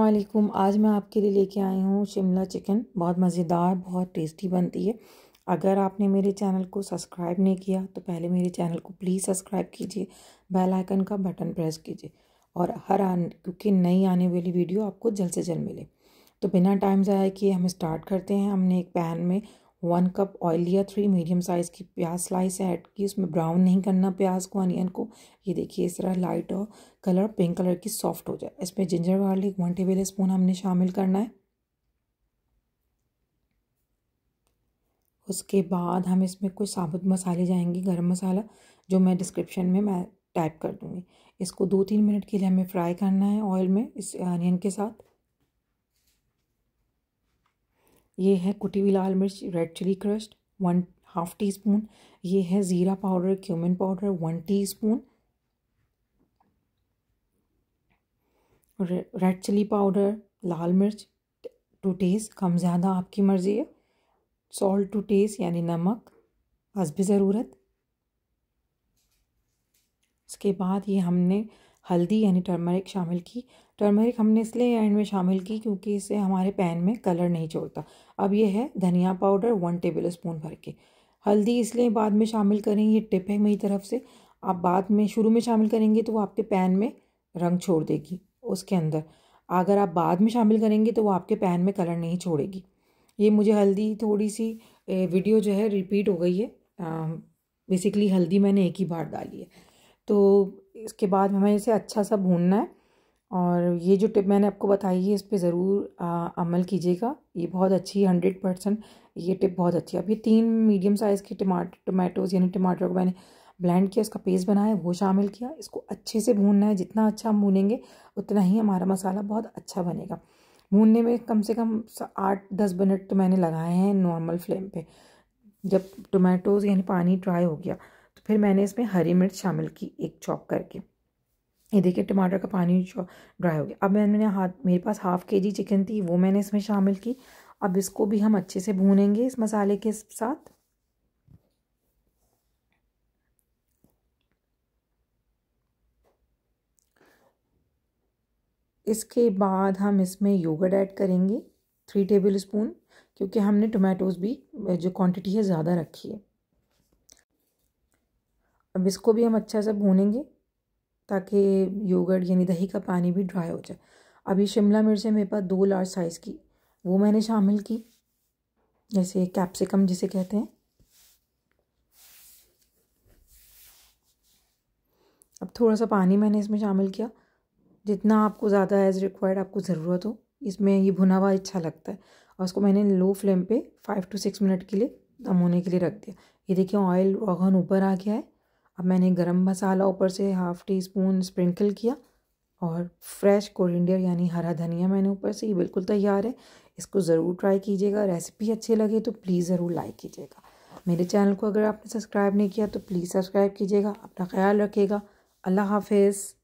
अल्लाम आज मैं आपके लिए लेके आई हूँ शिमला चिकन बहुत मज़ेदार बहुत टेस्टी बनती है अगर आपने मेरे चैनल को सब्सक्राइब नहीं किया तो पहले मेरे चैनल को प्लीज़ सब्सक्राइब कीजिए बेल आइकन का बटन प्रेस कीजिए और हर आने क्योंकि नई आने वाली वीडियो आपको जल्द से जल्द मिले तो बिना टाइम ज़ाया किए हम स्टार्ट करते हैं हमने एक पैन में वन कप ऑयल लिया थ्री मीडियम साइज़ की प्याज स्लाइस ऐड की उसमें ब्राउन नहीं करना प्याज को अनियन को ये देखिए इस तरह लाइट और कलर पिंक कलर की सॉफ्ट हो जाए इसमें ginger garlic one tablespoon हमने शामिल करना है उसके बाद हम इसमें कुछ साबुत मसाले जाएंगे गरम मसाला जो मैं डिस्क्रिप्शन में मैं टाइप कर दूँगी इसको दो तीन मिनट के लिए हमें फ्राई करना है ऑयल में इस अनियन के साथ ये है कुटी हुई लाल मिर्च red chilli crushed one half teaspoon ये है ज़ीरा powder cumin powder one teaspoon red chilli powder लाल मिर्च टू टेस्ट कम ज़्यादा आपकी मर्ज़ी है सॉल्ट टू टेस्ट यानी नमक हसबी ज़रूरत उसके बाद ये हमने हल्दी यानी टर्मरिक शामिल की टर्मरिक हमने इसलिए एंड में शामिल की क्योंकि इससे हमारे पैन में कलर नहीं छोड़ता अब ये है धनिया पाउडर वन टेबल स्पून भर के हल्दी इसलिए बाद में शामिल करें ये टिप है मेरी तरफ से आप बाद में शुरू में शामिल करेंगे तो वो आपके पैन में रंग छोड़ देगी उसके अंदर अगर आप बाद में शामिल करेंगे तो वो आपके पैन में कलर नहीं छोड़ेगी ये मुझे हल्दी थोड़ी सी वीडियो जो है रिपीट हो गई है बेसिकली हल्दी मैंने एक ही बार डाली है तो इसके बाद हमें इसे अच्छा सा भूनना है और ये जो टिप मैंने आपको बताई है इस पर ज़रूर अमल कीजिएगा ये बहुत अच्छी हंड्रेड परसेंट ये टिप बहुत अच्छी है अब ये तीन मीडियम साइज़ के टमाटो टमाटोज़ यानी टमाटर को मैंने ब्लेंड किया उसका पेस्ट बनाया वो शामिल किया इसको अच्छे से भूनना है जितना अच्छा हम भूनेंगे उतना ही हमारा मसाला बहुत अच्छा बनेगा भूनने में कम से कम आठ दस मिनट तो मैंने लगाए हैं नॉर्मल फ्लेम पे जब टोमेटोज़ यानी पानी ड्राई हो गया तो फिर मैंने इसमें हरी मिर्च शामिल की एक चॉप करके ये देखिए टमाटर का पानी ड्राई हो गया अब मैंने हाथ मेरे पास हाफ़ के जी चिकन थी वो मैंने इसमें शामिल की अब इसको भी हम अच्छे से भूनेंगे इस मसाले के साथ इसके बाद हम इसमें योगर्ट ऐड करेंगे थ्री टेबल स्पून क्योंकि हमने टोमेटोज़ भी जो क्वांटिटी है ज़्यादा रखी है अब इसको भी हम अच्छा सा भूनेंगे ताकि योगर्ट यानी दही का पानी भी ड्राई हो जाए अभी शिमला मिर्च है मेरे पास दो लार्ज साइज़ की वो मैंने शामिल की जैसे कैप्सिकम जिसे कहते हैं अब थोड़ा सा पानी मैंने इसमें शामिल किया जितना आपको ज़्यादा एज़ रिक्वायर्ड आपको ज़रूरत हो इसमें ये भुना हुआ अच्छा लगता है और उसको मैंने लो फ्लेम पे फाइव टू सिक्स मिनट के लिए दम होने के लिए रख दिया ये देखिए ऑयल रोगन ऊपर आ गया है अब मैंने गरम मसाला ऊपर से हाफ़ टी स्पून स्प्रिंकल किया और फ्रेश कोरिंडियर यानी हरा धनिया मैंने ऊपर से ये बिल्कुल तैयार है इसको ज़रूर ट्राई कीजिएगा रेसिपी अच्छी लगे तो प्लीज़ ज़रूर लाइक कीजिएगा मेरे चैनल को अगर आपने सब्सक्राइब नहीं किया तो प्लीज़ सब्सक्राइब कीजिएगा अपना ख्याल रखिएगा अल्लाह हाफिज़